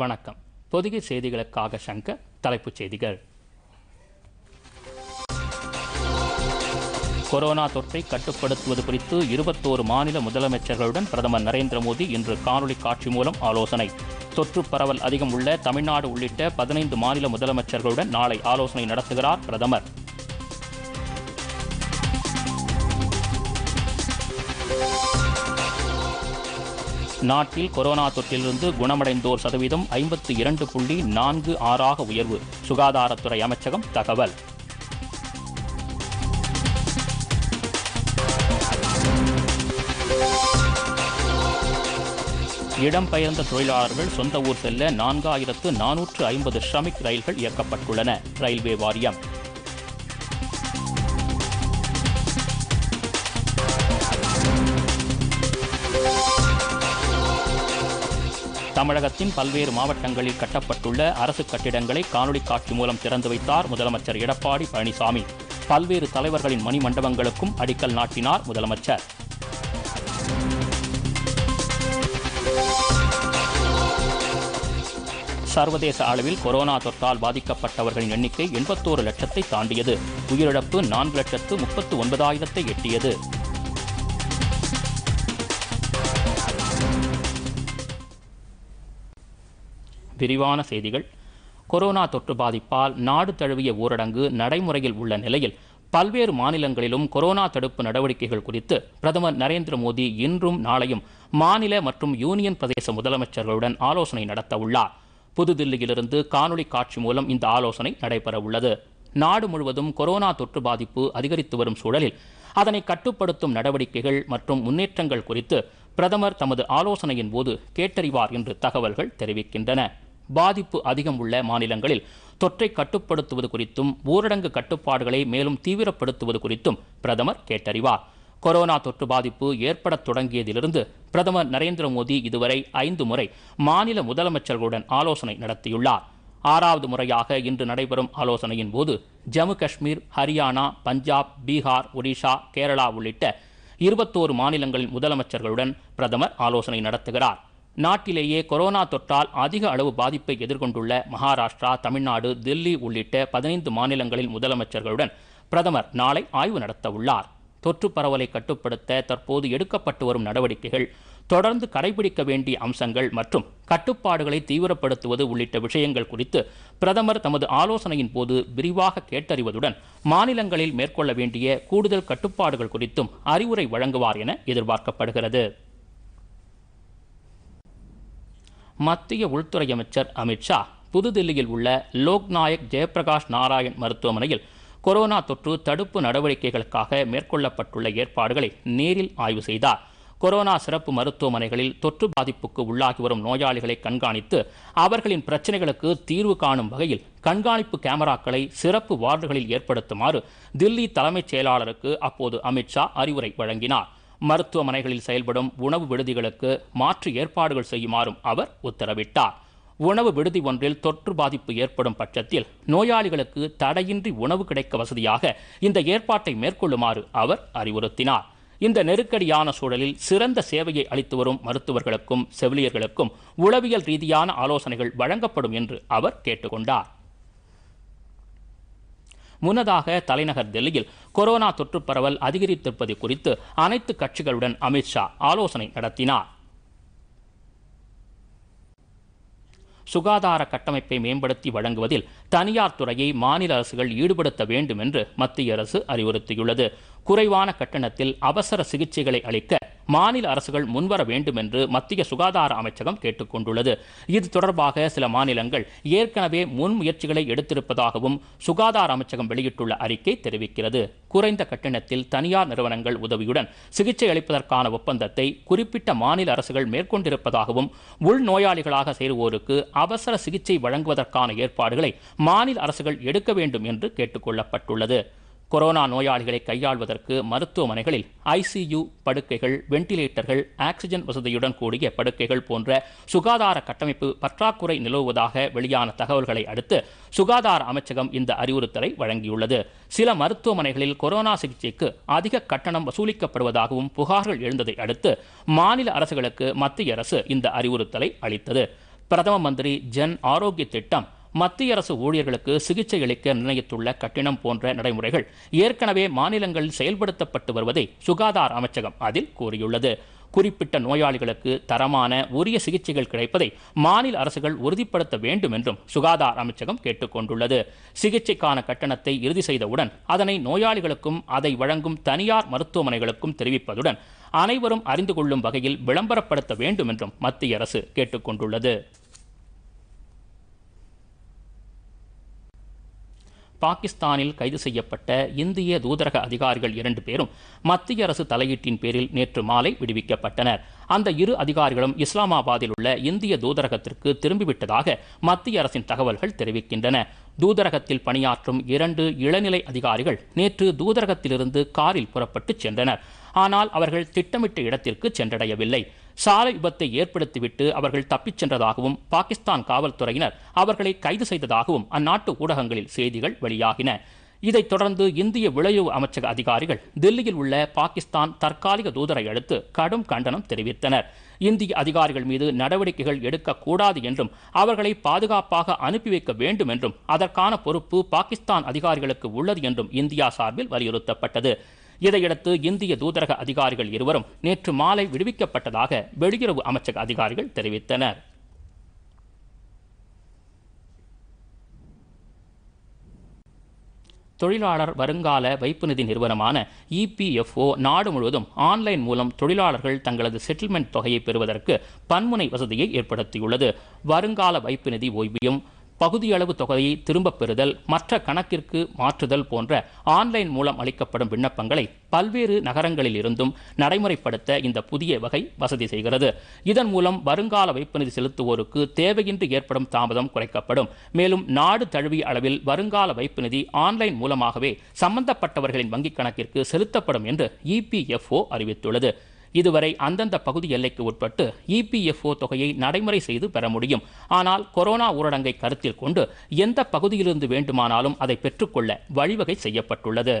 வணக்கம் பொதிகை செய்திகளுக்காக சங்க தலைப்புச் செய்திகள் கொரோனா தொற்றை கட்டுப்படுத்துவது குறித்து இருபத்தோரு மாநில முதலமைச்சர்களுடன் பிரதமர் நரேந்திர மோடி இன்று காணொலி காட்சி மூலம் ஆலோசனை தொற்று பரவல் அதிகம் உள்ள தமிழ்நாடு உள்ளிட்ட பதினைந்து மாநில முதலமைச்சர்களுடன் நாளை ஆலோசனை நடத்துகிறார் பிரதமர் நாட்டில் கொரோனா தொற்றிலிருந்து குணமடைந்தோர் சதவீதம் ஐம்பத்தி இரண்டு புள்ளி நான்கு ஆறாக உயர்வு சுகாதாரத்துறை அமைச்சகம் தகவல் இடம்பெயர்ந்த தொழிலாளர்கள் சொந்த ஊர் செல்ல நான்காயிரத்து நானூற்று ஐம்பது ஷ்ரமிக் ரயில்கள் இயக்கப்பட்டுள்ளன ரயில்வே வாரியம் தமிழகத்தின் பல்வேறு மாவட்டங்களில் கட்டப்பட்டுள்ள அரசு கட்டிடங்களை காணொலி காட்சி மூலம் திறந்து வைத்தார் முதலமைச்சர் எடப்பாடி பழனிசாமி பல்வேறு தலைவர்களின் மணிமண்டபங்களுக்கும் அடிக்கல் நாட்டினார் முதலமைச்சர் சர்வதேச அளவில் கொரோனா தொற்றால் பாதிக்கப்பட்டவர்களின் எண்ணிக்கை எண்பத்தோரு லட்சத்தை தாண்டியது உயிரிழப்பு நான்கு லட்சத்து முப்பத்து ஒன்பதாயிரத்தை எட்டியது விரிவான செய்திகள் கொரோனா தொற்று பாதிப்பால் நாடு தழுவிய ஊரடங்கு நடைமுறையில் உள்ள நிலையில் பல்வேறு மாநிலங்களிலும் கொரோனா தடுப்பு நடவடிக்கைகள் குறித்து பிரதமர் நரேந்திர மோடி இன்றும் நாளையும் மாநில மற்றும் யூனியன் பிரதேச முதலமைச்சர்களுடன் ஆலோசனை நடத்த உள்ளார் புதுதில்லியிலிருந்து காணொலி காட்சி மூலம் இந்த ஆலோசனை நடைபெற உள்ளது நாடு முழுவதும் கொரோனா தொற்று பாதிப்பு அதிகரித்து வரும் சூழலில் அதனை கட்டுப்படுத்தும் நடவடிக்கைகள் மற்றும் முன்னேற்றங்கள் குறித்து பிரதமர் தமது ஆலோசனையின் போது கேட்டறிவார் என்று தகவல்கள் தெரிவிக்கின்றன பாதிப்பு அதிகம் உள்ள மாநிலங்களில் தொற்றை கட்டுப்படுத்துவது குறித்தும் ஊரடங்கு கட்டுப்பாடுகளை மேலும் தீவிரப்படுத்துவது குறித்தும் பிரதமர் கேட்டறிவார் கொரோனா தொற்று பாதிப்பு ஏற்படத் தொடங்கியதிலிருந்து பிரதமர் நரேந்திர மோடி இதுவரை ஐந்து முறை மாநில முதலமைச்சர்களுடன் ஆலோசனை நடத்தியுள்ளார் ஆறாவது முறையாக இன்று நடைபெறும் ஆலோசனையின் போது ஜம்மு காஷ்மீர் ஹரியானா பஞ்சாப் பீகார் ஒடிஷா கேரளா உள்ளிட்ட இருபத்தோரு மாநிலங்களின் முதலமைச்சர்களுடன் பிரதமர் ஆலோசனை நடத்துகிறார் நாட்டிலேயே கொரோனா தொற்றால் அதிக அளவு பாதிப்பை எதிர்கொண்டுள்ள மகாராஷ்டிரா தமிழ்நாடு தில்லி உள்ளிட்ட பதினைந்து மாநிலங்களின் முதலமைச்சர்களுடன் பிரதமர் நாளை ஆய்வு நடத்தவுள்ளார் தொற்று பரவலை கட்டுப்படுத்த தற்போது எடுக்கப்பட்டு வரும் நடவடிக்கைகள் தொடர்ந்து கடைபிடிக்க வேண்டிய அம்சங்கள் மற்றும் கட்டுப்பாடுகளை தீவிரப்படுத்துவது உள்ளிட்ட விஷயங்கள் குறித்து பிரதமர் தமது ஆலோசனையின் போது விரிவாக கேட்டறிவதுடன் மாநிலங்களில் மேற்கொள்ள வேண்டிய கூடுதல் கட்டுப்பாடுகள் குறித்தும் அறிவுரை வழங்குவார் என எதிர்பார்க்கப்படுகிறது மத்திய உள்துறை அமைச்சர் அமித்ஷா புதுதில்லியில் உள்ள லோக்நாயக் ஜெயபிரகாஷ் நாராயண் மருத்துவமனையில் கொரோனா தொற்று தடுப்பு நடவடிக்கைகளுக்காக மேற்கொள்ளப்பட்டுள்ள ஏற்பாடுகளை நேரில் ஆய்வு செய்தார் கொரோனா சிறப்பு மருத்துவமனைகளில் தொற்று பாதிப்புக்கு உள்ளாகி வரும் நோயாளிகளை கண்காணித்து அவர்களின் பிரச்சனைகளுக்கு தீர்வு காணும் வகையில் கண்காணிப்பு கேமராக்களை சிறப்பு வார்டுகளில் ஏற்படுத்துமாறு தில்லி தலைமைச் செயலாளருக்கு அப்போது அமித்ஷா அறிவுரை வழங்கினார் மருத்துவமனைகளில் செயல்படும் உணவு விடுதிகளுக்கு மாற்று ஏற்பாடுகள் செய்யுமாறும் அவர் உத்தரவிட்டார் உணவு விடுதி ஒன்றில் தொற்று பாதிப்பு ஏற்படும் பட்சத்தில் நோயாளிகளுக்கு தடையின்றி உணவு கிடைக்க வசதியாக இந்த ஏற்பாட்டை மேற்கொள்ளுமாறு அவர் அறிவுறுத்தினார் இந்த நெருக்கடியான சூழலில் சிறந்த சேவையை அளித்து வரும் மருத்துவர்களுக்கும் செவிலியர்களுக்கும் உளவியல் ரீதியான ஆலோசனைகள் வழங்கப்படும் என்று அவர் கேட்டுக்கொண்டார் முன்னதாக தலைநகர் டெல்லியில் கொரோனா தொற்று பரவல் அதிகரித்திருப்பது குறித்து அனைத்து கட்சிகளுடன் அமித்ஷா ஆலோசனை நடத்தினார் சுகாதார கட்டமைப்பை மேம்படுத்தி வழங்குவதில் தனியார் துறையை மாநில அரசுகள் ஈடுபடுத்த வேண்டும் என்று மத்திய அரசு அறிவுறுத்தியுள்ளது குறைவான கட்டணத்தில் அவசர சிகிச்சைகளை அளிக்க மாநில அரசுகள் முன்வர வேண்டும் என்று மத்திய சுகாதார அமைச்சகம் கேட்டுக்கொண்டுள்ளது இது தொடர்பாக சில மாநிலங்கள் ஏற்கனவே முன்முயற்சிகளை எடுத்திருப்பதாகவும் சுகாதார அமைச்சகம் வெளியிட்டுள்ள அறிக்கை தெரிவிக்கிறது குறைந்த கட்டணத்தில் தனியார் நிறுவனங்கள் உதவியுடன் சிகிச்சை அளிப்பதற்கான ஒப்பந்தத்தை குறிப்பிட்ட மாநில அரசுகள் மேற்கொண்டிருப்பதாகவும் உள்நோயாளிகளாக சேருவோருக்கு அவசர சிகிச்சை வழங்குவதற்கான ஏற்பாடுகளை மாநில அரசுகள் எடுக்க வேண்டும் என்று கேட்டுக்கொள்ளப்பட்டுள்ளது கொரோனா நோயாளிகளை கையாள்வதற்கு மருத்துவமனைகளில் ஐசியு படுக்கைகள் வெண்டிலேட்டர்கள் ஆக்சிஜன் வசதியுடன் கூடிய படுக்கைகள் போன்ற சுகாதார கட்டமைப்பு பற்றாக்குறை நிலவுவதாக வெளியான தகவல்களை அடுத்து சுகாதார அமைச்சகம் இந்த அறிவுறுத்தலை வழங்கியுள்ளது சில மருத்துவமனைகளில் கொரோனா சிகிச்சைக்கு அதிக கட்டணம் வசூலிக்கப்படுவதாகவும் புகார்கள் எழுந்ததை அடுத்து மாநில அரசுகளுக்கு மத்திய அரசு இந்த அறிவுறுத்தலை அளித்தது பிரதம மந்திரி ஜன் ஆரோக்கிய திட்டம் மத்திய அரசு ஊழியர்களுக்கு சிகிச்சை அளிக்க நிர்ணயித்துள்ள கட்டணம் போன்ற நடைமுறைகள் ஏற்கனவே மாநிலங்களில் செயல்படுத்தப்பட்டு வருவதை சுகாதார அமைச்சகம் அதில் கூறியுள்ளது குறிப்பிட்ட நோயாளிகளுக்கு தரமான உரிய சிகிச்சைகள் கிடைப்பதை மாநில அரசுகள் உறுதிப்படுத்த வேண்டும் என்றும் சுகாதார அமைச்சகம் கேட்டுக்கொண்டுள்ளது சிகிச்சைக்கான கட்டணத்தை இறுதி செய்தவுடன் அதனை நோயாளிகளுக்கும் அதை வழங்கும் தனியார் மருத்துவமனைகளுக்கும் தெரிவிப்பதுடன் அனைவரும் அறிந்து கொள்ளும் வகையில் விளம்பரப்படுத்த வேண்டும் என்றும் மத்திய அரசு கேட்டுக்கொண்டுள்ளது பாகிஸ்தானில் கைது செய்யப்பட்ட இந்திய தூதரக அதிகாரிகள் இரண்டு பேரும் மத்திய அரசு தலையீட்டின் பேரில் நேற்று மாலை விடுவிக்கப்பட்டனர் அந்த இரு அதிகாரிகளும் இஸ்லாமாபாத்தில் உள்ள இந்திய தூதரகத்திற்கு திரும்பிவிட்டதாக மத்திய அரசின் தகவல்கள் தெரிவிக்கின்றன தூதரகத்தில் பணியாற்றும் இரண்டு இளநிலை அதிகாரிகள் நேற்று தூதரகத்திலிருந்து காரில் புறப்பட்டு சென்றனர் ஆனால் அவர்கள் திட்டமிட்ட இடத்திற்கு சென்றடையவில்லை சாலை விபத்தை ஏற்படுத்திவிட்டு அவர்கள் தப்பிச் சென்றதாகவும் பாகிஸ்தான் காவல்துறையினர் அவர்களை கைது செய்ததாகவும் அந்நாட்டு ஊடகங்களில் செய்திகள் வெளியாகின இதைத் தொடர்ந்து இந்திய விளைவு அமைச்சக அதிகாரிகள் தில்லியில் உள்ள பாகிஸ்தான் தற்காலிக தூதரை அடுத்து கடும் கண்டனம் தெரிவித்தனர் இந்திய அதிகாரிகள் மீது நடவடிக்கைகள் எடுக்கக்கூடாது என்றும் அவர்களை பாதுகாப்பாக அனுப்பி வைக்க வேண்டும் என்றும் அதற்கான பொறுப்பு பாகிஸ்தான் அதிகாரிகளுக்கு உள்ளது என்றும் இந்தியா சார்பில் வலியுறுத்தப்பட்டது இதையடுத்து இந்திய தூதரக அதிகாரிகள் இருவரும் நேற்று மாலை விடுவிக்கப்பட்டதாக வெளியுறவு அமைச்சக அதிகாரிகள் தெரிவித்தனர் தொழிலாளர் வருங்கால வைப்பு நிதி நிறுவனமான இபிஎஃப்ஓ நாடு முழுவதும் ஆன்லைன் மூலம் தொழிலாளர்கள் தங்களது செட்டில்மெண்ட் தொகையை பெறுவதற்கு பன்முனை வசதியை ஏற்படுத்தியுள்ளது வருங்கால வைப்பு நிதி ஓய்வியும் பகுதியளவு தொகையை திரும்பப் பெறுதல் மற்ற கணக்கிற்கு மாற்றுதல் போன்ற ஆன்லைன் மூலம் அளிக்கப்படும் விண்ணப்பங்களை பல்வேறு நகரங்களில் இருந்தும் நடைமுறைப்படுத்த இந்த புதிய வகை வசதி செய்கிறது இதன் மூலம் வருங்கால வைப்பு நிதி செலுத்துவோருக்கு தேவையின்றி ஏற்படும் தாமதம் குறைக்கப்படும் மேலும் நாடு தழுவிய அளவில் வருங்கால வைப்பு நிதி ஆன்லைன் மூலமாகவே சம்பந்தப்பட்டவர்களின் வங்கிக் கணக்கிற்கு செலுத்தப்படும் என்று இபிஎஃப்ஓ அறிவித்துள்ளது இதுவரை அந்தந்த பகுதி எல்லைக்கு உட்பட்டு இபிஎஃப்ஓ தொகையை நடைமுறை செய்து பெற முடியும் ஆனால் கொரோனா ஊரடங்கை கருத்தில் கொண்டு எந்த பகுதியிலிருந்து வேண்டுமானாலும் அதை பெற்றுக்கொள்ள வழிவகை செய்யப்பட்டுள்ளது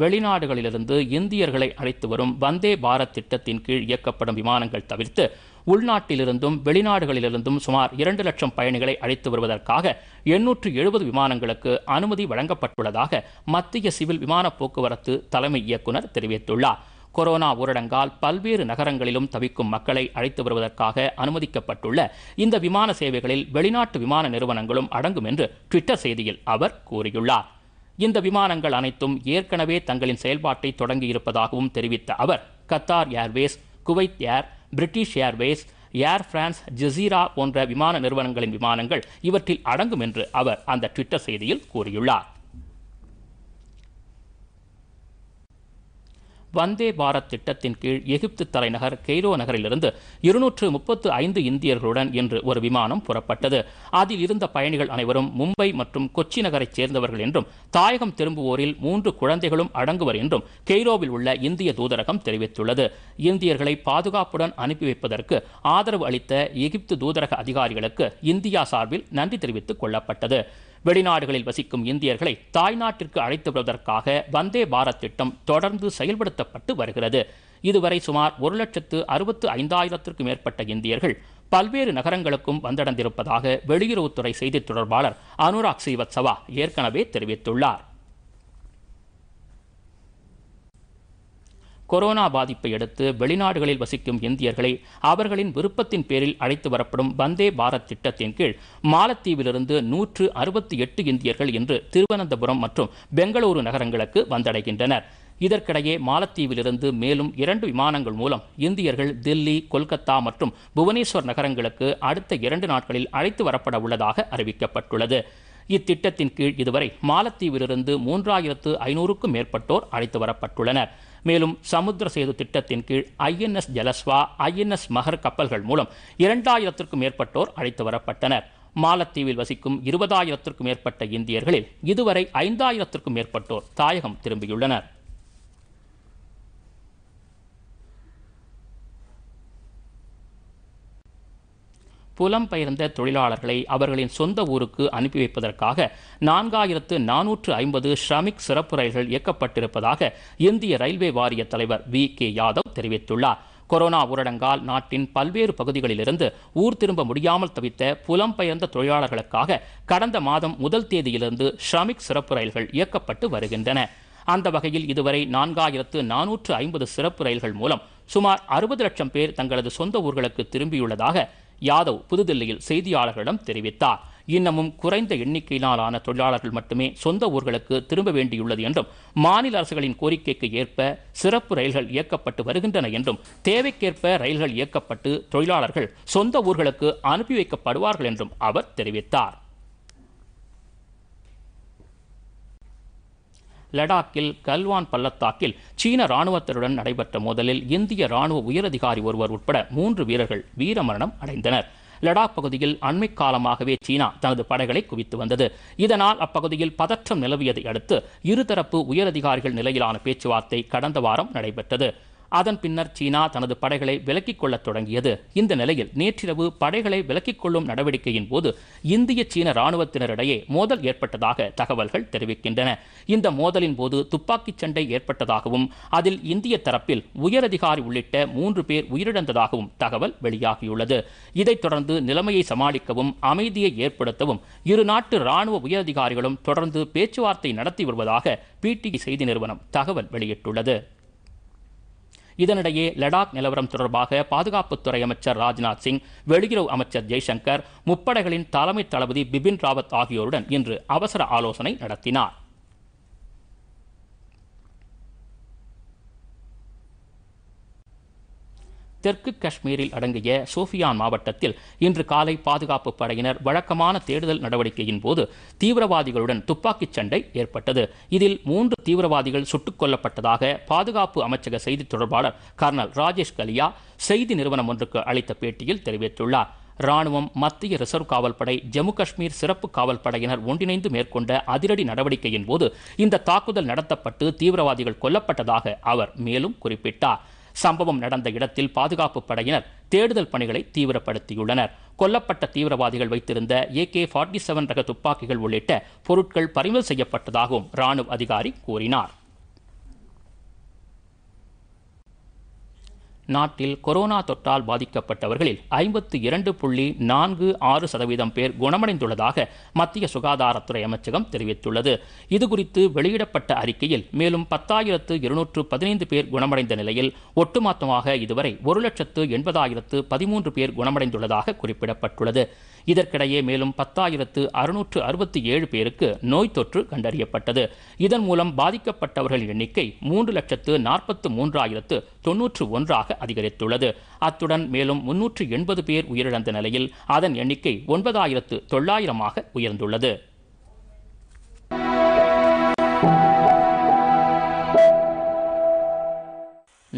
வெளிநாடுகளிலிருந்து இந்தியர்களை அழைத்து வரும் வந்தே பாரத் திட்டத்தின் கீழ் இயக்கப்படும் விமானங்கள் தவிர்த்து உள்நாட்டிலிருந்தும் வெளிநாடுகளிலிருந்தும் சுமார் இரண்டு லட்சம் பயணிகளை அழைத்து வருவதற்காக எண்ணூற்று எழுபது விமானங்களுக்கு அனுமதி வழங்கப்பட்டுள்ளதாக மத்திய சிவில் விமான போக்குவரத்து தலைமை இயக்குநர் தெரிவித்துள்ளார் கொரோனா ஊரடங்கால் பல்வேறு நகரங்களிலும் தவிக்கும் மக்களை அழைத்து வருவதற்காக அனுமதிக்கப்பட்டுள்ள இந்த விமான சேவைகளில் வெளிநாட்டு விமான நிறுவனங்களும் அடங்கும் என்று ட்விட்டர் செய்தியில் அவர் கூறியுள்ளார் இந்த விமானங்கள் அனைத்தும் ஏற்கனவே தங்களின் செயல்பாட்டை தொடங்கியிருப்பதாகவும் தெரிவித்த அவர் Qatar Airways Kuwait Air British Airways Air France Jazeera போன்ற விமான நிறுவனங்களின் விமானங்கள் இவற்றில் அடங்கும் என்று அவர் அந்த ட்விட்டர் செய்தியில் கூறியுள்ளார் வந்தே பாரத் திட்டத்தின் கீழ் எகிப்து தலைநகர் கெய்ரோ நகரிலிருந்து இருநூற்று முப்பத்து ஐந்து இந்தியர்களுடன் இன்று ஒரு விமானம் புறப்பட்டது அதில் இருந்த பயணிகள் அனைவரும் மும்பை மற்றும் கொச்சி நகரைச் சேர்ந்தவர்கள் என்றும் தாயகம் திரும்புவோரில் மூன்று குழந்தைகளும் அடங்குவர் என்றும் கெய்ரோவில் உள்ள இந்திய தூதரகம் தெரிவித்துள்ளது இந்தியர்களை பாதுகாப்புடன் அனுப்பி வைப்பதற்கு ஆதரவு அளித்த எகிப்து தூதரக அதிகாரிகளுக்கு இந்தியா சார்பில் நன்றி தெரிவித்துக் கொள்ளப்பட்டது வெளிநாடுகளில் வசிக்கும் இந்தியர்களை தாய்நாட்டிற்கு அழைத்து வருவதற்காக வந்தே பாரத் திட்டம் தொடர்ந்து செயல்படுத்தப்பட்டு வருகிறது இதுவரை சுமார் ஒரு லட்சத்து அறுபத்து ஐந்தாயிரத்திற்கும் மேற்பட்ட இந்தியர்கள் பல்வேறு நகரங்களுக்கும் வந்தடைந்திருப்பதாக வெளியுறவுத்துறை செய்தித் தொடர்பாளர் அனுராக் ஸ்ரீவத்சவா ஏற்கனவே தெரிவித்துள்ளார் கொரோனா பாதிப்பை அடுத்து வெளிநாடுகளில் வசிக்கும் இந்தியர்களை அவர்களின் விருப்பத்தின் பேரில் அழைத்து வரப்படும் வந்தே பாரத் திட்டத்தின் கீழ் மாலத்தீவிலிருந்து நூற்று அறுபத்தி எட்டு இந்தியர்கள் இன்று திருவனந்தபுரம் மற்றும் பெங்களூரு நகரங்களுக்கு வந்தடைகின்றனர் இதற்கிடையே மாலத்தீவிலிருந்து மேலும் இரண்டு விமானங்கள் மூலம் இந்தியர்கள் தில்லி கொல்கத்தா மற்றும் புவனேஸ்வர் நகரங்களுக்கு அடுத்த இரண்டு நாட்களில் அழைத்து வரப்பட உள்ளதாக அறிவிக்கப்பட்டுள்ளது இத்திட்டத்தின் கீழ் இதுவரை மாலத்தீவிலிருந்து மூன்றாயிரத்து ஐநூறுக்கும் மேற்பட்டோர் அழைத்து வரப்பட்டுள்ளனர் மேலும் சமுத்திர சேது திட்டத்தின் கீழ் ஐஎன்எஸ் ஜலஸ்வா ஐஎன்எஸ் மகர் கப்பல்கள் மூலம் இரண்டாயிரத்திற்கும் மேற்பட்டோர் அழைத்து வரப்பட்டனர் மாலத்தீவில் வசிக்கும் இருபதாயிரத்திற்கும் மேற்பட்ட இந்தியர்களில் இதுவரை ஐந்தாயிரத்திற்கும் மேற்பட்டோர் தாயகம் திரும்பியுள்ளனர் புலம்பெயர்ந்த தொழிலாளர்களை அவர்களின் சொந்த ஊருக்கு அனுப்பி வைப்பதற்காக நான்காயிரத்து நானூற்று ஐம்பது ஷ்ரமிக் சிறப்பு ரயில்கள் இயக்கப்பட்டிருப்பதாக இந்திய ரயில்வே வாரிய தலைவர் வி கே யாதவ் தெரிவித்துள்ளார் கொரோனா ஊரடங்கால் நாட்டின் பல்வேறு பகுதிகளிலிருந்து ஊர் திரும்ப முடியாமல் தவித்த புலம்பெயர்ந்த தொழிலாளர்களுக்காக கடந்த மாதம் முதல் தேதியிலிருந்து ஷ்ரமிக் சிறப்பு ரயில்கள் இயக்கப்பட்டு வருகின்றன அந்த வகையில் இதுவரை நான்காயிரத்து நானூற்று ஐம்பது சிறப்பு ரயில்கள் மூலம் சுமார் அறுபது லட்சம் பேர் தங்களது சொந்த ஊர்களுக்கு திரும்பியுள்ளதாக யாதவ் புதுதில்லியில் செய்தியாளர்களிடம் தெரிவித்தார் இன்னமும் குறைந்த எண்ணிக்கையினாலான தொழிலாளர்கள் மட்டுமே சொந்த ஊர்களுக்கு திரும்ப வேண்டியுள்ளது என்றும் மாநில அரசுகளின் கோரிக்கைக்கு ஏற்ப சிறப்பு ரயில்கள் இயக்கப்பட்டு வருகின்றன என்றும் தேவைக்கேற்ப ரயில்கள் இயக்கப்பட்டு தொழிலாளர்கள் சொந்த ஊர்களுக்கு அனுப்பி வைக்கப்படுவார்கள் என்றும் அவர் தெரிவித்தார் லடாக்கில் கல்வான் பள்ளத்தாக்கில் சீன ராணுவத்தருடன் நடைபெற்ற மோதலில் இந்திய ராணுவ உயரதிகாரி ஒருவர் உட்பட மூன்று வீரர்கள் வீரமரணம் அடைந்தனர் லடாக் பகுதியில் அண்மை காலமாகவே சீனா தனது படைகளை குவித்து வந்தது இதனால் அப்பகுதியில் பதற்றம் நிலவியதை அடுத்து இருதரப்பு உயரதிகாரிகள் நிலையிலான பேச்சுவார்த்தை கடந்த வாரம் நடைபெற்றது அதன் பின்னர் சீனா தனது படைகளை விலக்கிக் கொள்ளத் தொடங்கியது இந்த நிலையில் நேற்றிரவு படைகளை விலக்கிக் கொள்ளும் நடவடிக்கையின் போது இந்திய சீன ராணுவத்தினரிடையே மோதல் ஏற்பட்டதாக தகவல்கள் தெரிவிக்கின்றன இந்த மோதலின் போது துப்பாக்கிச் சண்டை ஏற்பட்டதாகவும் அதில் இந்திய தரப்பில் உயரதிகாரி உள்ளிட்ட மூன்று பேர் உயிரிழந்ததாகவும் தகவல் வெளியாகியுள்ளது இதைத் தொடர்ந்து நிலைமையை சமாளிக்கவும் அமைதியை ஏற்படுத்தவும் இரு நாட்டு ராணுவ உயரதிகாரிகளும் தொடர்ந்து பேச்சுவார்த்தை நடத்தி வருவதாக பிடிஐ செய்தி நிறுவனம் தகவல் வெளியிட்டுள்ளது இதனிடையே லடாக் நிலவரம் தொடர்பாக பாதுகாப்புத்துறை அமைச்சர் ராஜ்நாத் சிங் வெளியுறவு அமைச்சர் ஜெய்சங்கர் முப்படைகளின் தலைமை தளபதி பிபின் ராவத் ஆகியோருடன் இன்று அவசர ஆலோசனை நடத்தினார் தெற்கு காஷ்மீரில் அடங்கிய சோஃபியான் மாவட்டத்தில் இன்று காலை பாதுகாப்பு படையினர் வழக்கமான தேடுதல் நடவடிக்கையின் போது தீவிரவாதிகளுடன் துப்பாக்கிச் சண்டை ஏற்பட்டது இதில் மூன்று தீவிரவாதிகள் சுட்டுக் கொல்லப்பட்டதாக பாதுகாப்பு அமைச்சக செய்தி தொடர்பாளர் கர்னல் ராஜேஷ் கலியா செய்தி நிறுவனம் ஒன்றுக்கு அளித்த பேட்டியில் தெரிவித்துள்ளார் ராணுவம் மத்திய ரிசர்வ் காவல்படை ஜம்மு காஷ்மீர் சிறப்பு காவல்படையினர் ஒன்றிணைந்து மேற்கொண்ட அதிரடி நடவடிக்கையின் போது இந்த தாக்குதல் நடத்தப்பட்டு தீவிரவாதிகள் கொல்லப்பட்டதாக அவர் மேலும் குறிப்பிட்டார் சம்பவம் நடந்த இடத்தில் பாதுகாப்பு படையினர் தேடுதல் பணிகளை தீவிரப்படுத்தியுள்ளனர் கொல்லப்பட்ட தீவிரவாதிகள் வைத்திருந்த ஏகே ஃபார்ட்டி செவன் ரக துப்பாக்கிகள் உள்ளிட்ட பொருட்கள் பறிமுதல் செய்யப்பட்டதாகவும் ராணுவ அதிகாரி கூறினார் நாட்டில் கொரோனா தொற்றால் பாதிக்கப்பட்டவர்களில் ஐம்பத்து இரண்டு புள்ளி நான்கு ஆறு சதவீதம் பேர் குணமடைந்துள்ளதாக மத்திய சுகாதாரத்துறை அமைச்சகம் தெரிவித்துள்ளது இதுகுறித்து வெளியிடப்பட்ட அறிக்கையில் மேலும் பத்தாயிரத்து இருநூற்று பதினைந்து பேர் குணமடைந்த நிலையில் ஒட்டுமொத்தமாக இதுவரை ஒரு லட்சத்து எண்பதாயிரத்து பதிமூன்று பேர் குணமடைந்துள்ளதாக குறிப்பிடப்பட்டுள்ளது இதற்கிடையே மேலும் பத்தாயிரத்து அறுநூற்று அறுபத்தி ஏழு பேருக்கு நோய் தொற்று கண்டறியப்பட்டது இதன் மூலம் பாதிக்கப்பட்டவர்கள் எண்ணிக்கை மூன்று லட்சத்து நாற்பத்து மூன்றாயிரத்து தொன்னூற்று ஒன்றாக அதிகரித்துள்ளது அத்துடன் மேலும் முன்னூற்று எண்பது பேர் உயிரிழந்த நிலையில் அதன் எண்ணிக்கை ஒன்பதாயிரத்து தொள்ளாயிரமாக உயர்ந்துள்ளது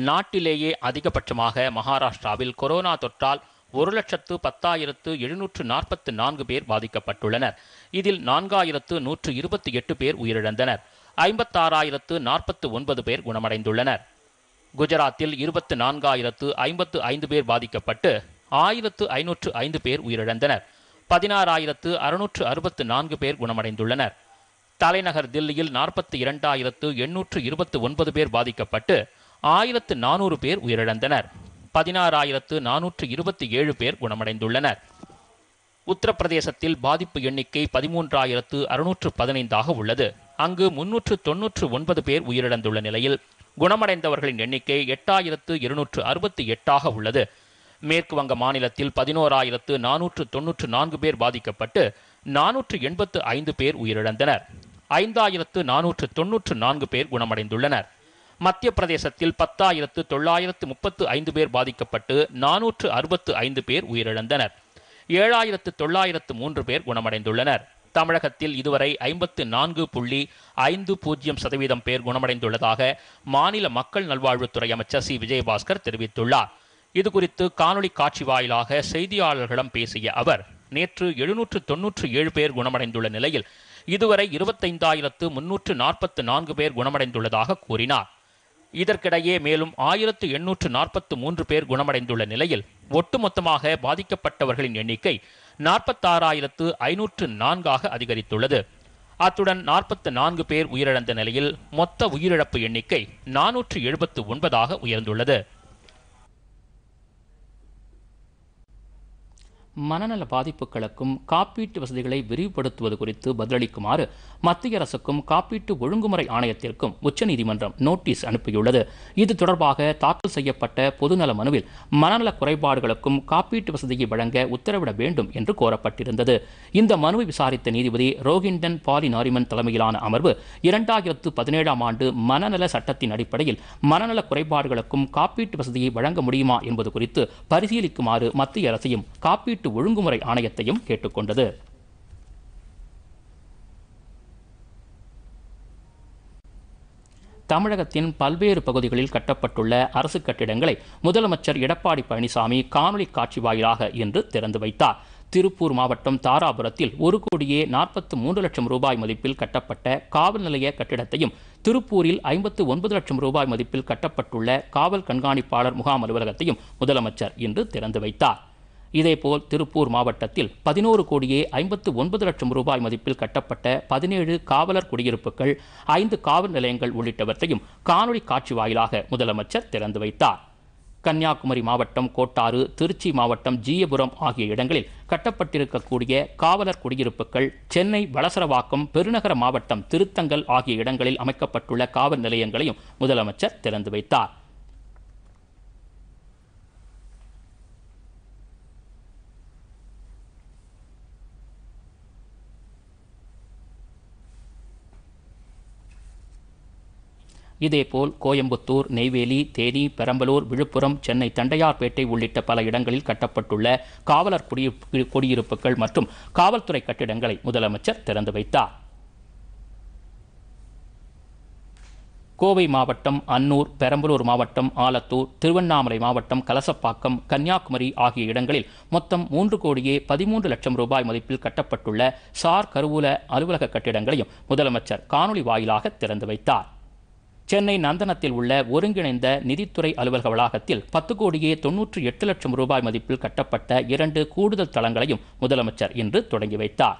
நாட்டிலேயே அதிகபட்சமாக மகாராஷ்டிராவில் கொரோனா தொற்றால் ஒரு லட்சத்து பத்தாயிரத்து எழுநூற்று நாற்பத்து நான்கு பேர் பாதிக்கப்பட்டுள்ளனர் இதில் நான்காயிரத்து நூற்று இருபத்தி எட்டு பேர் உயிரிழந்தனர் ஐம்பத்தாறாயிரத்து நாற்பத்து ஒன்பது பேர் குணமடைந்துள்ளனர் குஜராத்தில் இருபத்து நான்காயிரத்து ஐம்பத்து ஐந்து பேர் பாதிக்கப்பட்டு ஆயிரத்து ஐநூற்று ஐந்து பேர் உயிரிழந்தனர் பதினாறாயிரத்து அறுநூற்று அறுபத்து நான்கு பேர் குணமடைந்துள்ளனர் தலைநகர் தில்லியில் நாற்பத்தி இரண்டாயிரத்து எண்ணூற்று இருபத்து ஒன்பது பேர் பாதிக்கப்பட்டு ஆயிரத்து நானூறு பேர் உயிரிழந்தனர் பதினாறாயிரத்து நானூற்று இருபத்தி ஏழு பேர் குணமடைந்துள்ளனர் உத்தரப்பிரதேசத்தில் பாதிப்பு எண்ணிக்கை பதிமூன்றாயிரத்து அறுநூற்று பதினைந்தாக உள்ளது அங்கு முன்னூற்று தொன்னூற்று ஒன்பது பேர் உயிரிழந்துள்ள நிலையில் குணமடைந்தவர்களின் எண்ணிக்கை எட்டாயிரத்து இருநூற்று அறுபத்தி எட்டாக உள்ளது மேற்கு வங்க மாநிலத்தில் பதினோராயிரத்து நானூற்று தொன்னூற்று நான்கு பேர் பாதிக்கப்பட்டு நானூற்று எண்பத்து ஐந்து பேர் உயிரிழந்தனர் ஐந்தாயிரத்து நானூற்று தொன்னூற்று நான்கு பேர் குணமடைந்துள்ளனர் மத்திய பிரதேசத்தில் பத்தாயிரத்து தொள்ளாயிரத்து முப்பத்து ஐந்து பேர் பாதிக்கப்பட்டு நானூற்று அறுபத்து ஐந்து பேர் உயிரிழந்தனர் ஏழாயிரத்து தொள்ளாயிரத்து மூன்று பேர் குணமடைந்துள்ளனர் தமிழகத்தில் இதுவரை ஐம்பத்து நான்கு புள்ளி ஐந்து பூஜ்ஜியம் சதவீதம் பேர் குணமடைந்துள்ளதாக மாநில மக்கள் நல்வாழ்வுத்துறை அமைச்சர் சி விஜயபாஸ்கர் தெரிவித்துள்ளார் இதுகுறித்து காணொலி காட்சி வாயிலாக செய்தியாளர்களிடம் பேசிய அவர் நேற்று எழுநூற்று தொன்னூற்று ஏழு பேர் குணமடைந்துள்ள நிலையில் இதுவரை இருபத்தைந்தாயிரத்து முன்னூற்று நாற்பத்து நான்கு பேர் குணமடைந்துள்ளதாக கூறினார் இதற்கிடையே மேலும் ஆயிரத்து எண்ணூற்று நாற்பத்து மூன்று பேர் குணமடைந்துள்ள நிலையில் ஒட்டுமொத்தமாக பாதிக்கப்பட்டவர்களின் எண்ணிக்கை நாற்பத்தாறாயிரத்து ஐநூற்று நான்காக அதிகரித்துள்ளது அத்துடன் நாற்பத்து நான்கு பேர் உயிரிழந்த நிலையில் மொத்த உயிரிழப்பு எண்ணிக்கை நானூற்று எழுபத்து ஒன்பதாக உயர்ந்துள்ளது மனநல பாதிப்புகளுக்கும் காப்பீட்டு வசதிகளை விரிவுபடுத்துவது குறித்து பதிலளிக்குமாறு மத்திய அரசுக்கும் காப்பீட்டு ஒழுங்குமுறை ஆணையத்திற்கும் உச்சநீதிமன்றம் நோட்டீஸ் அனுப்பியுள்ளது இது தொடர்பாக தாக்கல் செய்யப்பட்ட பொதுநல மனுவில் மனநல குறைபாடுகளுக்கும் காப்பீட்டு வசதியை வழங்க உத்தரவிட வேண்டும் என்று கோரப்பட்டிருந்தது இந்த மனுவை விசாரித்த நீதிபதி ரோஹிண்டன் பாலி நாரிமன் தலைமையிலான அமர்வு இரண்டாயிரத்து பதினேழாம் ஆண்டு மனநல சட்டத்தின் அடிப்படையில் மனநல குறைபாடுகளுக்கும் காப்பீட்டு வசதியை வழங்க முடியுமா என்பது குறித்து பரிசீலிக்குமாறு மத்திய அரசையும் காப்பீட்டு ஒதுக்கீட்டு ஒழுங்குமுறை ஆணையத்தையும் கேட்டுக்கொண்டது தமிழகத்தின் பல்வேறு பகுதிகளில் கட்டப்பட்டுள்ள அரசு கட்டிடங்களை முதலமைச்சர் எடப்பாடி பழனிசாமி காணொலி காட்சி வாயிலாக இன்று திறந்து வைத்தார் திருப்பூர் மாவட்டம் தாராபுரத்தில் ஒரு கோடியே நாற்பத்து மூன்று லட்சம் ரூபாய் மதிப்பில் கட்டப்பட்ட காவல் நிலைய கட்டிடத்தையும் திருப்பூரில் ஐம்பத்து ஒன்பது லட்சம் ரூபாய் மதிப்பில் கட்டப்பட்டுள்ள காவல் கண்காணிப்பாளர் முகாம் அலுவலகத்தையும் முதலமைச்சர் இன்று திறந்து வைத்தார் இதேபோல் திருப்பூர் மாவட்டத்தில் பதினோரு கோடியே ஐம்பத்து ஒன்பது லட்சம் ரூபாய் மதிப்பில் கட்டப்பட்ட பதினேழு காவலர் குடியிருப்புகள் ஐந்து காவல் நிலையங்கள் உள்ளிட்டவற்றையும் காணொலி காட்சி வாயிலாக முதலமைச்சர் திறந்து வைத்தார் கன்னியாகுமரி மாவட்டம் கோட்டாறு திருச்சி மாவட்டம் ஜீயபுரம் ஆகிய இடங்களில் கட்டப்பட்டிருக்கக்கூடிய காவலர் குடியிருப்புகள் சென்னை வளசரவாக்கம் பெருநகர மாவட்டம் திருத்தங்கல் ஆகிய இடங்களில் அமைக்கப்பட்டுள்ள காவல் நிலையங்களையும் முதலமைச்சர் திறந்து வைத்தார் இதேபோல் கோயம்புத்தூர் நெய்வேலி தேனி பெரம்பலூர் விழுப்புரம் சென்னை தண்டையார்பேட்டை உள்ளிட்ட பல இடங்களில் கட்டப்பட்டுள்ள காவலர் குடியிருப்புகள் மற்றும் காவல்துறை கட்டிடங்களை முதலமைச்சர் திறந்து வைத்தார் கோவை மாவட்டம் அன்னூர் பெரம்பலூர் மாவட்டம் ஆலத்தூர் திருவண்ணாமலை மாவட்டம் கலசப்பாக்கம் கன்னியாகுமரி ஆகிய இடங்களில் மொத்தம் மூன்று கோடியே பதிமூன்று லட்சம் ரூபாய் மதிப்பில் கட்டப்பட்டுள்ள சார் கருவூல அலுவலக கட்டிடங்களையும் முதலமைச்சர் காணொலி வாயிலாக திறந்து வைத்தார் சென்னை நந்தனத்தில் உள்ள ஒருங்கிணைந்த நிதித்துறை அலுவலக வளாகத்தில் பத்து கோடியே தொன்னூற்று எட்டு லட்சம் ரூபாய் மதிப்பில் கட்டப்பட்ட இரண்டு கூடுதல் தளங்களையும் முதலமைச்சர் இன்று தொடங்கி வைத்தார்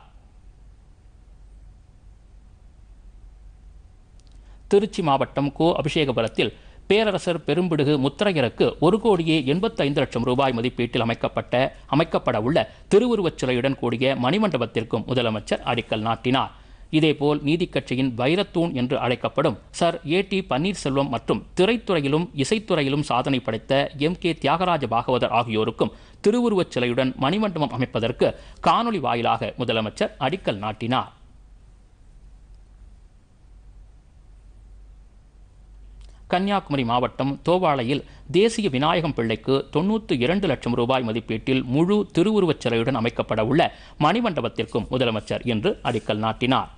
திருச்சி மாவட்டம் கோ அபிஷேகபுரத்தில் பேரரசர் பெரும்பிடுகு முத்தரையருக்கு ஒரு கோடியே எண்பத்தி ஐந்து லட்சம் ரூபாய் மதிப்பீட்டில் அமைக்கப்பட்ட அமைக்கப்பட உள்ள திருவுருவச் சிலையுடன் கூடிய மணிமண்டபத்திற்கும் முதலமைச்சர் அடிக்கல் நாட்டினார் இதேபோல் நீதிக்கட்சியின் வைரத்தூண் என்று அழைக்கப்படும் சர் ஏ டி பன்னீர்செல்வம் மற்றும் திரைத்துறையிலும் இசைத்துறையிலும் சாதனை படைத்த எம் கே தியாகராஜ பாகவதர் ஆகியோருக்கும் திருவுருவச் சிலையுடன் மணிமண்டபம் அமைப்பதற்கு காணொலி வாயிலாக முதலமைச்சர் அடிக்கல் நாட்டினார் கன்னியாகுமரி மாவட்டம் தோவாளையில் தேசிய விநாயகம் பிள்ளைக்கு தொன்னூற்று இரண்டு லட்சம் ரூபாய் மதிப்பீட்டில் முழு திருவுருவச் சிலையுடன் அமைக்கப்பட உள்ள மணிமண்டபத்திற்கும் முதலமைச்சர் இன்று அடிக்கல் நாட்டினார்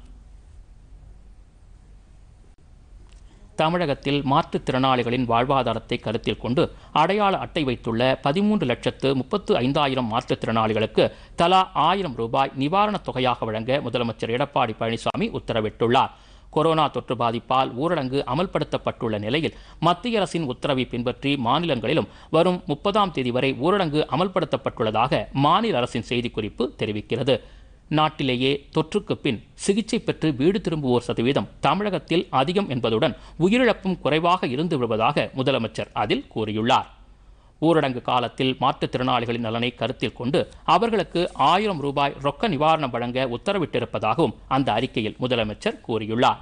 தமிழகத்தில் மாற்றுத்திறனாளிகளின் வாழ்வாதாரத்தை கருத்தில் கொண்டு அடையாள அட்டை வைத்துள்ள பதிமூன்று லட்சத்து முப்பத்து ஐந்தாயிரம் மாற்றுத்திறனாளிகளுக்கு தலா ஆயிரம் ரூபாய் நிவாரணத் தொகையாக வழங்க முதலமைச்சர் எடப்பாடி பழனிசாமி உத்தரவிட்டுள்ளார் கொரோனா தொற்று பாதிப்பால் ஊரடங்கு அமல்படுத்தப்பட்டுள்ள நிலையில் மத்திய அரசின் உத்தரவை பின்பற்றி மாநிலங்களிலும் வரும் முப்பதாம் தேதி வரை ஊரடங்கு அமல்படுத்தப்பட்டுள்ளதாக மாநில அரசின் செய்திக்குறிப்பு தெரிவிக்கிறது நாட்டிலேயே தொற்றுக்கு பின் சிகிச்சை பெற்று வீடு திரும்புவோர் சதவீதம் தமிழகத்தில் அதிகம் என்பதுடன் உயிரிழப்பும் குறைவாக இருந்து விடுவதாக முதலமைச்சர் அதில் கூறியுள்ளார் ஊரடங்கு காலத்தில் மாற்றுத்திறனாளிகளின் நலனை கருத்தில் கொண்டு அவர்களுக்கு ஆயிரம் ரூபாய் ரொக்க நிவாரணம் வழங்க உத்தரவிட்டிருப்பதாகவும் அந்த அறிக்கையில் முதலமைச்சர் கூறியுள்ளார்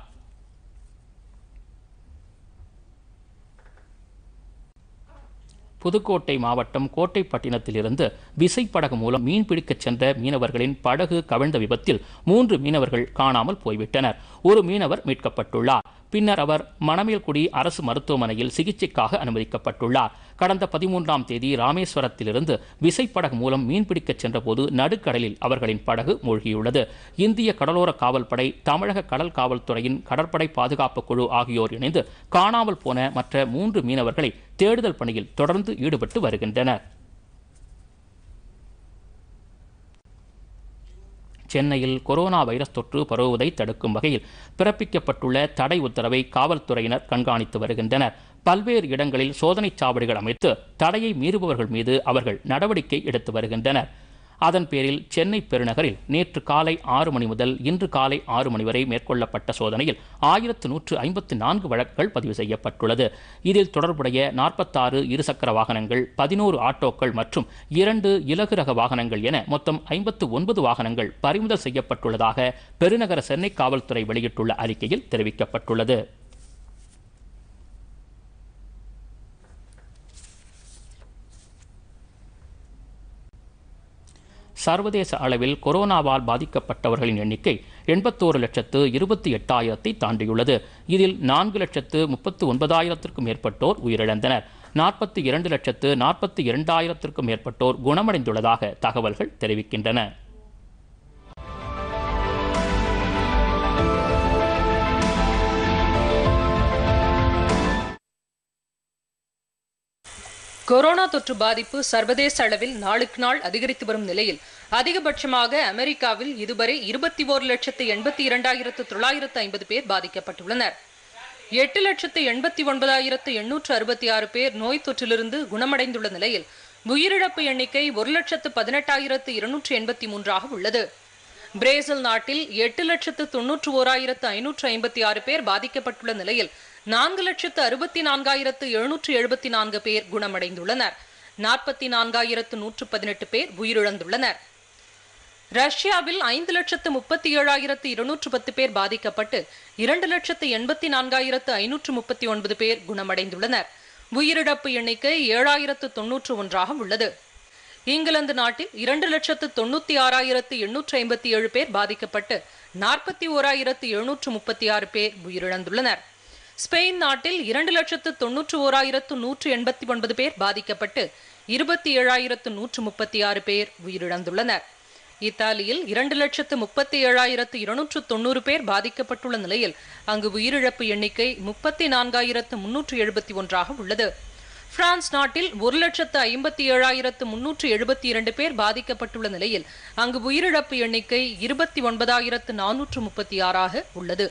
புதுக்கோட்டை மாவட்டம் கோட்டைப்பட்டினத்திலிருந்து விசைப்படகு மூலம் மீன்பிடிக்கச் சென்ற மீனவர்களின் படகு கவிழ்ந்த விபத்தில் மூன்று மீனவர்கள் காணாமல் போய்விட்டனர் ஒரு மீனவர் மீட்கப்பட்டுள்ளார் பின்னர் அவர் மணமேல்குடி அரசு மருத்துவமனையில் சிகிச்சைக்காக அனுமதிக்கப்பட்டுள்ளார் கடந்த பதிமூன்றாம் தேதி ராமேஸ்வரத்திலிருந்து விசைப்படகு மூலம் மீன்பிடிக்கச் சென்றபோது நடுக்கடலில் அவர்களின் படகு மூழ்கியுள்ளது இந்திய கடலோர காவல்படை தமிழக கடல் காவல்துறையின் கடற்படை பாதுகாப்பு குழு ஆகியோர் இணைந்து காணாமல் போன மற்ற மூன்று மீனவர்களை தேடுதல் பணியில் தொடர்ந்து ஈடுபட்டு வருகின்றனர் சென்னையில் கொரோனா வைரஸ் தொற்று பரவுவதை தடுக்கும் வகையில் பிறப்பிக்கப்பட்டுள்ள தடை உத்தரவை காவல்துறையினர் கண்காணித்து வருகின்றனர் பல்வேறு இடங்களில் சோதனைச் சாவடிகள் அமைத்து தடையை மீறுபவர்கள் மீது அவர்கள் நடவடிக்கை எடுத்து வருகின்றனர் அதன் பேரில் சென்னை பெருநகரில் நேற்று காலை ஆறு மணி முதல் இன்று காலை ஆறு மணி வரை மேற்கொள்ளப்பட்ட சோதனையில் ஆயிரத்து நூற்று ஐம்பத்து நான்கு வழக்குகள் பதிவு செய்யப்பட்டுள்ளது இதில் தொடர்புடைய நாற்பத்தாறு இருசக்கர வாகனங்கள் பதினோரு ஆட்டோக்கள் மற்றும் இரண்டு இலகு ரக வாகனங்கள் என மொத்தம் ஐம்பத்து ஒன்பது வாகனங்கள் பறிமுதல் செய்யப்பட்டுள்ளதாக பெருநகர சென்னை காவல்துறை வெளியிட்டுள்ள அறிக்கையில் தெரிவிக்கப்பட்டுள்ளது சர்வதேச அளவில் கொரோனாவால் பாதிக்கப்பட்டவர்களின் எண்ணிக்கை எண்பத்தோரு லட்சத்து இருபத்தி எட்டாயிரத்தை தாண்டியுள்ளது இதில் நான்கு லட்சத்து முப்பத்து ஒன்பதாயிரத்திற்கும் மேற்பட்டோர் உயிரிழந்தனர் நாற்பத்தி இரண்டு லட்சத்து நாற்பத்தி இரண்டாயிரத்திற்கும் மேற்பட்டோர் குணமடைந்துள்ளதாக தகவல்கள் தெரிவிக்கின்றன கொரோனா தொற்று பாதிப்பு சர்வதேச அளவில் நாளுக்கு நாள் அதிகரித்து வரும் நிலையில் அதிகபட்சமாக அமெரிக்காவில் இதுவரை இருபத்தி ஓரு லட்சத்து எண்பத்தி இரண்டாயிரத்து தொள்ளாயிரத்து ஐம்பது பேர் பாதிக்கப்பட்டுள்ளனர் எட்டு லட்சத்து எண்பத்தி ஒன்பதாயிரத்து எண்ணூற்று அறுபத்தி ஆறு பேர் நோய் தொற்றிலிருந்து குணமடைந்துள்ள நிலையில் உயிரிழப்பு எண்ணிக்கை ஒரு லட்சத்து பதினெட்டாயிரத்து இருநூற்று எண்பத்தி மூன்றாக உள்ளது பிரேசில் நாட்டில் எட்டு லட்சத்து தொன்னூற்று ஓராயிரத்து ஐநூற்று ஐம்பத்தி ஆறு பேர் பாதிக்கப்பட்டுள்ள நிலையில் நான்கு லட்சத்து அறுபத்தி நான்காயிரத்து எழுநூற்று எழுபத்தி நான்கு பேர் குணமடைந்துள்ளனர் நாற்பத்தி நான்காயிரத்து நூற்று பதினெட்டு பேர் உயிரிழந்துள்ளனர் ரஷ்யாவில் ஐந்து லட்சத்து முப்பத்தி ஏழாயிரத்து இருநூற்று பத்து பேர் பாதிக்கப்பட்டு இரண்டு லட்சத்து எண்பத்தி நான்காயிரத்து ஐநூற்று முப்பத்தி ஒன்பது பேர் குணமடைந்துள்ளனர் உயிரிழப்பு எண்ணிக்கை ஏழாயிரத்து தொன்னூற்று ஒன்றாக உள்ளது இங்கிலாந்து நாட்டில் இரண்டு லட்சத்து தொண்ணூத்தி ஆறாயிரத்து எண்ணூற்று ஐம்பத்தி ஏழு பேர் பாதிக்கப்பட்டு நாற்பத்தி ஓராயிரத்து எழுநூற்று முப்பத்தி ஆறு பேர் உயிரிழந்துள்ளனர் ஸ்பெயின் நாட்டில் இரண்டு லட்சத்து தொன்னூற்று ஓராயிரத்து நூற்று எண்பத்தி ஒன்பது பேர் பாதிக்கப்பட்டு இருபத்தி ஏழாயிரத்து நூற்று முப்பத்தி ஆறு பேர் உயிரிழந்துள்ளனர் இத்தாலியில் இரண்டு லட்சத்து முப்பத்தி ஏழாயிரத்து இருநூற்று தொன்னூறு பேர் பாதிக்கப்பட்டுள்ள நிலையில் அங்கு உயிரிழப்பு எண்ணிக்கை முப்பத்தி நான்காயிரத்து முன்னூற்று எழுபத்தி ஒன்றாக உள்ளது பிரான்ஸ் நாட்டில் ஒரு லட்சத்து ஐம்பத்தி ஏழாயிரத்து முன்னூற்று எழுபத்தி இரண்டு பேர் பாதிக்கப்பட்டுள்ள நிலையில் அங்கு உயிரிழப்பு எண்ணிக்கை இருபத்தி ஒன்பதாயிரத்து நானூற்று முப்பத்தி ஆறாக உள்ளது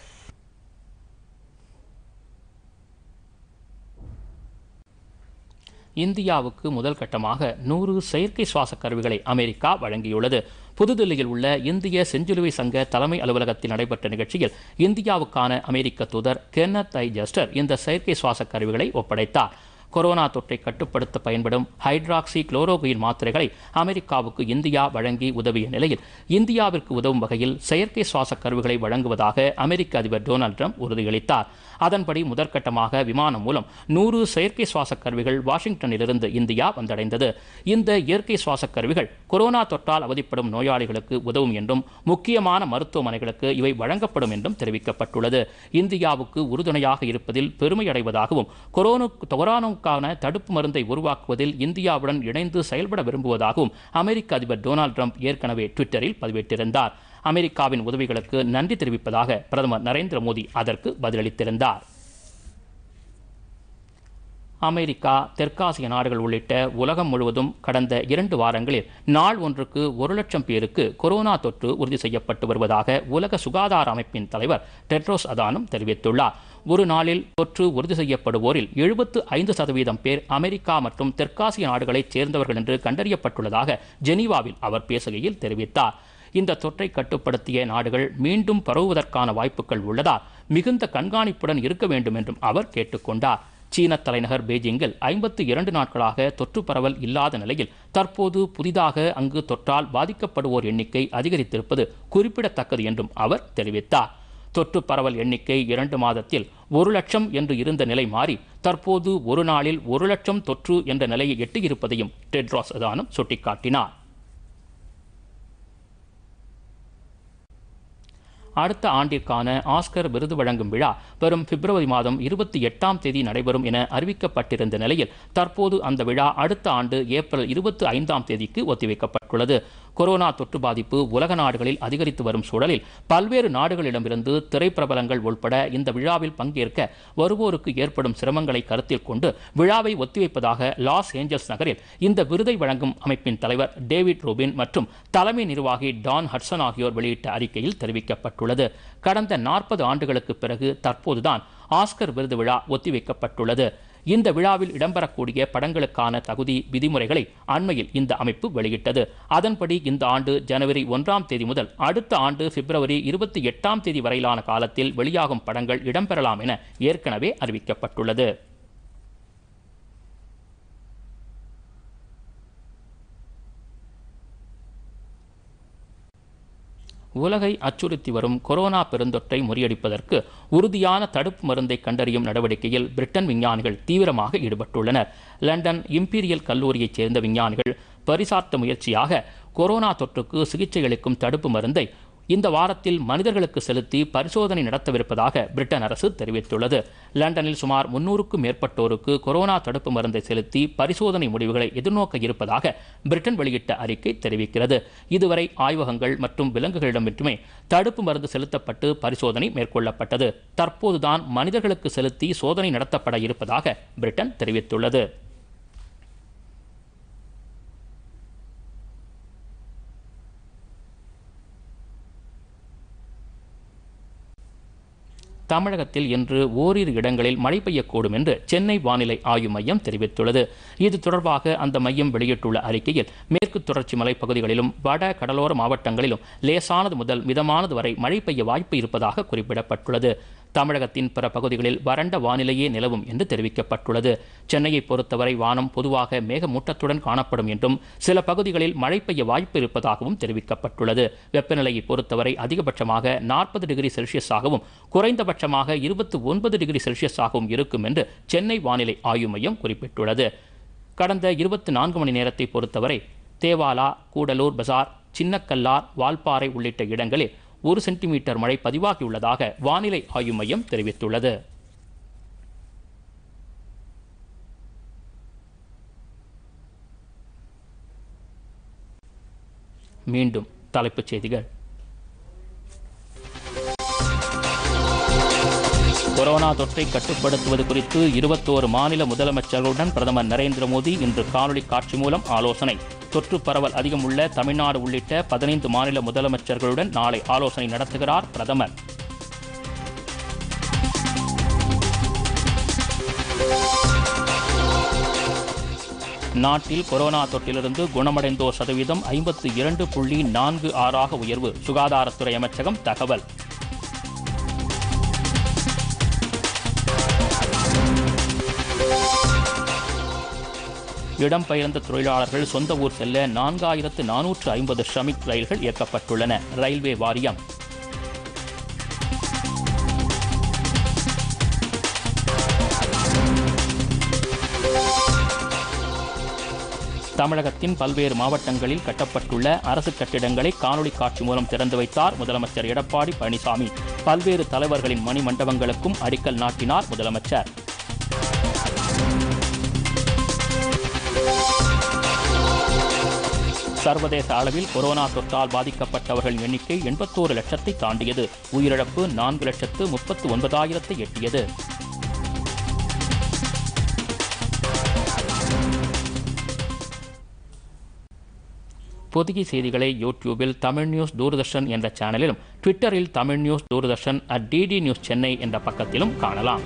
இந்தியாவுக்கு முதல் கட்டமாக நூறு செயற்கை சுவாச கருவிகளை அமெரிக்கா வழங்கியுள்ளது புதுதில்லியில் உள்ள இந்திய செஞ்சிலுவை சங்க தலைமை அலுவலகத்தில் நடைபெற்ற நிகழ்ச்சியில் இந்தியாவுக்கான அமெரிக்க தூதர் கென்னத் ஐ ஜஸ்டர் இந்த செயற்கை சுவாச கருவிகளை ஒப்படைத்தார் கொரோனா தொற்றை கட்டுப்படுத்த பயன்படும் ஹைட்ராக்சி குளோரோகுயின் மாத்திரைகளை அமெரிக்காவுக்கு இந்தியா வழங்கி உதவிய நிலையில் இந்தியாவிற்கு உதவும் வகையில் செயற்கை சுவாச கருவிகளை வழங்குவதாக அமெரிக்க அதிபர் டொனால்டு ட்ரம்ப் உறுதியளித்தார் அதன்படி முதற்கட்டமாக விமானம் மூலம் நூறு செயற்கை சுவாச கருவிகள் வாஷிங்டனிலிருந்து இந்தியா வந்தடைந்தது இந்த இயற்கை சுவாச கருவிகள் கொரோனா தொற்றால் அவதிப்படும் நோயாளிகளுக்கு உதவும் என்றும் முக்கியமான மருத்துவமனைகளுக்கு இவை வழங்கப்படும் என்றும் தெரிவிக்கப்பட்டுள்ளது இந்தியாவுக்கு உறுதுணையாக இருப்பதில் பெருமையடைவதாகவும் கொரோனா நோய்க்கான தடுப்பு மருந்தை உருவாக்குவதில் இந்தியாவுடன் இணைந்து செயல்பட விரும்புவதாகவும் அமெரிக்க அதிபர் டொனால்டு ட்ரம்ப் ஏற்கனவே ட்விட்டரில் பதிவிட்டிருந்தார் அமெரிக்காவின் உதவிகளுக்கு நன்றி தெரிவிப்பதாக பிரதமர் நரேந்திர மோடி அதற்கு பதிலளித்திருந்தார் அமெரிக்கா தெற்காசிய நாடுகள் உள்ளிட்ட உலகம் முழுவதும் கடந்த இரண்டு வாரங்களில் நாள் ஒன்றுக்கு ஒரு லட்சம் பேருக்கு கொரோனா தொற்று உறுதி செய்யப்பட்டு வருவதாக உலக சுகாதார அமைப்பின் தலைவர் டெட்ரோஸ் அதானும் தெரிவித்துள்ளார் ஒரு நாளில் தொற்று உறுதி செய்யப்படுவோரில் எழுபத்து ஐந்து சதவீதம் பேர் அமெரிக்கா மற்றும் தெற்காசிய நாடுகளைச் சேர்ந்தவர்கள் என்று கண்டறியப்பட்டுள்ளதாக ஜெனீவாவில் அவர் பேசுகையில் தெரிவித்தார் இந்த தொற்றை கட்டுப்படுத்திய நாடுகள் மீண்டும் பரவுவதற்கான வாய்ப்புகள் உள்ளதால் மிகுந்த கண்காணிப்புடன் இருக்க வேண்டும் என்றும் அவர் கேட்டுக்கொண்டார் சீன தலைநகர் பெய்ஜிங்கில் ஐம்பத்து இரண்டு நாட்களாக தொற்று பரவல் இல்லாத நிலையில் தற்போது புதிதாக அங்கு தொற்றால் பாதிக்கப்படுவோர் எண்ணிக்கை அதிகரித்திருப்பது குறிப்பிடத்தக்கது என்றும் அவர் தெரிவித்தார் தொற்று பரவல் எண்ணிக்கை இரண்டு மாதத்தில் ஒரு லட்சம் என்று இருந்த நிலை மாறி தற்போது ஒரு நாளில் ஒரு லட்சம் தொற்று என்ற நிலையை எட்டியிருப்பதையும் டெட்ராஸ் அதானும் சுட்டிக்காட்டினார் அடுத்த ஆண்டிற்கான ஆஸ்கர் விருது வழங்கும் விழா வரும் பிப்ரவரி மாதம் இருபத்தி எட்டாம் தேதி நடைபெறும் என அறிவிக்கப்பட்டிருந்த நிலையில் தற்போது அந்த விழா அடுத்த ஆண்டு ஏப்ரல் இருபத்தி ஐந்தாம் தேதிக்கு ஒத்திவைக்கப்பட்டது வெளியிடப்பட்டுள்ளது கொரோனா தொற்று பாதிப்பு உலக நாடுகளில் அதிகரித்து வரும் சூழலில் பல்வேறு நாடுகளிடமிருந்து திரைப்பிரபலங்கள் உள்பட இந்த விழாவில் பங்கேற்க வருவோருக்கு ஏற்படும் சிரமங்களை கருத்தில் கொண்டு விழாவை ஒத்திவைப்பதாக லாஸ் ஏஞ்சல்ஸ் நகரில் இந்த விருதை வழங்கும் அமைப்பின் தலைவர் டேவிட் ரோபின் மற்றும் தலைமை நிர்வாகி டான் ஹட்சன் ஆகியோர் வெளியிட்ட அறிக்கையில் தெரிவிக்கப்பட்டுள்ளது கடந்த நாற்பது ஆண்டுகளுக்கு பிறகு தற்போதுதான் ஆஸ்கர் விருது விழா ஒத்திவைக்கப்பட்டுள்ளது இந்த விழாவில் இடம்பெறக்கூடிய படங்களுக்கான தகுதி விதிமுறைகளை அண்மையில் இந்த அமைப்பு வெளியிட்டது அதன்படி இந்த ஆண்டு ஜனவரி ஒன்றாம் தேதி முதல் அடுத்த ஆண்டு பிப்ரவரி இருபத்தி எட்டாம் தேதி வரையிலான காலத்தில் வெளியாகும் படங்கள் இடம்பெறலாம் என ஏற்கனவே அறிவிக்கப்பட்டுள்ளது உலகை அச்சுறுத்தி வரும் கொரோனா பெருந்தொற்றை முறியடிப்பதற்கு உறுதியான தடுப்பு மருந்தை கண்டறியும் நடவடிக்கையில் பிரிட்டன் விஞ்ஞானிகள் தீவிரமாக ஈடுபட்டுள்ளனர் லண்டன் இம்பீரியல் கல்லூரியைச் சேர்ந்த விஞ்ஞானிகள் பரிசார்த்த முயற்சியாக கொரோனா தொற்றுக்கு சிகிச்சை அளிக்கும் தடுப்பு மருந்தை இந்த வாரத்தில் மனிதர்களுக்கு செலுத்தி பரிசோதனை நடத்தவிருப்பதாக பிரிட்டன் அரசு தெரிவித்துள்ளது லண்டனில் சுமார் முன்னூறுக்கும் மேற்பட்டோருக்கு கொரோனா தடுப்பு மருந்தை செலுத்தி பரிசோதனை முடிவுகளை எதிர்நோக்க இருப்பதாக பிரிட்டன் வெளியிட்ட அறிக்கை தெரிவிக்கிறது இதுவரை ஆய்வகங்கள் மற்றும் விலங்குகளிடம் மட்டுமே தடுப்பு மருந்து செலுத்தப்பட்டு பரிசோதனை மேற்கொள்ளப்பட்டது தற்போதுதான் மனிதர்களுக்கு செலுத்தி சோதனை நடத்தப்பட இருப்பதாக பிரிட்டன் தெரிவித்துள்ளது தமிழகத்தில் இன்று ஓரிரு இடங்களில் மழை பெய்யக்கூடும் என்று சென்னை வானிலை ஆய்வு மையம் தெரிவித்துள்ளது இது தொடர்பாக அந்த மையம் வெளியிட்டுள்ள அறிக்கையில் மேற்கு தொடர்ச்சி மலைப்பகுதிகளிலும் வட கடலோர மாவட்டங்களிலும் லேசானது முதல் மிதமானது வரை மழை பெய்ய வாய்ப்பு இருப்பதாக குறிப்பிடப்பட்டுள்ளது தமிழகத்தின் பிற பகுதிகளில் வறண்ட வானிலையே நிலவும் என்று தெரிவிக்கப்பட்டுள்ளது சென்னையை பொறுத்தவரை வானம் பொதுவாக மேகமூட்டத்துடன் காணப்படும் என்றும் சில பகுதிகளில் மழை பெய்ய வாய்ப்பு இருப்பதாகவும் தெரிவிக்கப்பட்டுள்ளது வெப்பநிலையை பொறுத்தவரை அதிகபட்சமாக நாற்பது டிகிரி செல்சியஸாகவும் குறைந்தபட்சமாக இருபத்தி ஒன்பது டிகிரி செல்சியஸாகவும் இருக்கும் என்று சென்னை வானிலை ஆய்வு மையம் குறிப்பிட்டுள்ளது கடந்த இருபத்தி நான்கு மணி நேரத்தை பொறுத்தவரை தேவாலா கூடலூர் பசார் சின்னக்கல்லார் வால்பாறை உள்ளிட்ட இடங்களில் ஒரு சென்டிமீட்டர் மழை பதிவாகியுள்ளதாக வானிலை ஆய்வு மையம் தெரிவித்துள்ளது மீண்டும் தலைப்புச் செய்திகள் கொரோனா தொற்றை கட்டுப்படுத்துவது குறித்து இருபத்தோரு மாநில முதலமைச்சர்களுடன் பிரதமர் நரேந்திர மோடி இன்று காணொலி காட்சி மூலம் ஆலோசனை தொற்று பரவல் அதிகம் உள்ள தமிழ்நாடு உள்ளிட்ட பதினைந்து மாநில முதலமைச்சர்களுடன் நாளை ஆலோசனை நடத்துகிறார் பிரதமர் நாட்டில் கொரோனா தொற்றிலிருந்து குணமடைந்தோர் சதவீதம் ஐம்பத்து இரண்டு புள்ளி நான்கு ஆறாக உயர்வு சுகாதாரத்துறை அமைச்சகம் தகவல் இடம்பெயர்ந்த தொழிலாளர்கள் சொந்த ஊர் செல்ல நான்காயிரத்து நானூற்று ஐம்பது ஷமிக் ரயில்கள் இயக்கப்பட்டுள்ளன ரயில்வே வாரியம் தமிழகத்தின் பல்வேறு மாவட்டங்களில் கட்டப்பட்டுள்ள அரசு கட்டிடங்களை காணொலி காட்சி மூலம் திறந்து வைத்தார் முதலமைச்சர் எடப்பாடி பழனிசாமி பல்வேறு தலைவர்களின் மணிமண்டபங்களுக்கும் அடிக்கல் நாட்டினார் முதலமைச்சர் சர்வதேச அளவில் கொரோனா தொற்றால் பாதிக்கப்பட்டவர்கள் எண்ணிக்கை எண்பத்தோரு லட்சத்தை தாண்டியது உயிரிழப்பு நான்கு லட்சத்து முப்பத்து ஒன்பதாயிரத்தை எட்டியது புதிய செய்திகளை யூடியூபில் தமிழ் நியூஸ் தூர்தர்ஷன் என்ற சேனலிலும் ட்விட்டரில் Tamil news Doordarshan at DD news Chennai என்ற பக்கத்திலும் காணலாம்